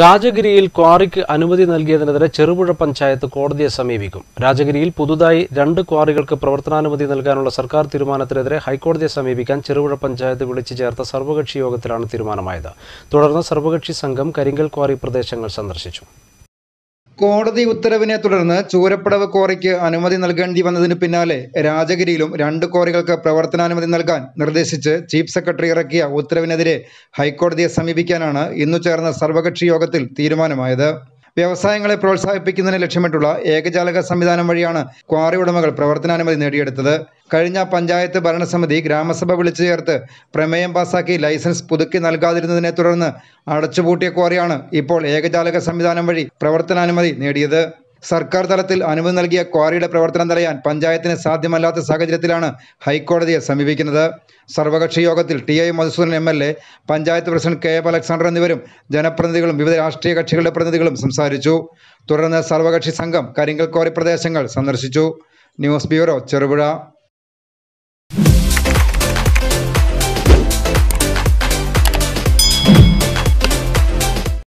രാജഗിരിയിൽ ക്വാറിക്ക് അനുമതി നൽകിയതിനെതിരെ ചെറുപുഴ പഞ്ചായത്ത് കോടതിയെ സമീപിക്കും രാജഗിരിയിൽ പുതുതായി രണ്ട് ക്വാറികൾക്ക് പ്രവർത്തനാനുമതി നൽകാനുള്ള സർക്കാർ തീരുമാനത്തിനെതിരെ ഹൈക്കോടതിയെ സമീപിക്കാൻ ചെറുപുഴ പഞ്ചായത്ത് വിളിച്ചു ചേർത്ത സർവകക്ഷി യോഗത്തിലാണ് തീരുമാനമായത് തുടർന്ന് സർവകക്ഷി സംഘം കരിങ്കൽ ക്വാറി പ്രദേശങ്ങൾ സന്ദർശിച്ചു കോടതി ഉത്തരവിനെ തുടർന്ന് ചൂരപ്പടവ് ക്വാറിക്ക് അനുമതി നൽകേണ്ടി വന്നതിന് പിന്നാലെ രാജഗിരിയിലും രണ്ട് ക്വാറികൾക്ക് പ്രവർത്തനാനുമതി നൽകാൻ നിർദ്ദേശിച്ച് ചീഫ് സെക്രട്ടറി ഇറക്കിയ ഉത്തരവിനെതിരെ ഹൈക്കോടതിയെ സമീപിക്കാനാണ് ഇന്നു ചേർന്ന സർവകക്ഷി യോഗത്തിൽ തീരുമാനമായത് വ്യവസായങ്ങളെ പ്രോത്സാഹിപ്പിക്കുന്നതിന് ലക്ഷ്യമിട്ടുള്ള ഏകജാലക സംവിധാനം വഴിയാണ് ക്വാറി ഉടമകൾ പ്രവർത്തനാനുമതി നേടിയെടുത്തത് കഴിഞ്ഞ പഞ്ചായത്ത് ഭരണസമിതി ഗ്രാമസഭ വിളിച്ചു ചേർത്ത് പ്രമേയം പാസാക്കി ലൈസൻസ് പുതുക്കി നൽകാതിരുന്നതിനെ തുടർന്ന് അടച്ചുപൂട്ടിയ ക്വാറിയാണ് ഇപ്പോൾ ഏകജാലക സംവിധാനം വഴി പ്രവർത്തനാനുമതി നേടിയത് സർക്കാർ തലത്തിൽ അനുമതി നൽകിയ ക്വാറിയുടെ പ്രവർത്തനം തടയാൻ പഞ്ചായത്തിന് സാധ്യമല്ലാത്ത സാഹചര്യത്തിലാണ് ഹൈക്കോടതിയെ സമീപിക്കുന്നത് സർവകക്ഷി യോഗത്തിൽ T I Madhusudan M L A panchayat president K M Alexander എന്നിവരും ജനപ്രതിനിധികളും വിവിധ രാഷ്ട്രീയ കക്ഷികളുടെ പ്രതിനിധികളും സംസാരിച്ചു തുടർന്ന് സർവകക്ഷി സംഘം കരിങ്കൽ ക്വാറി പ്രദേശങ്ങൾ സന്ദർശിച്ചു ന്യൂസ് ബ്യൂറോ ചെറുപുഴ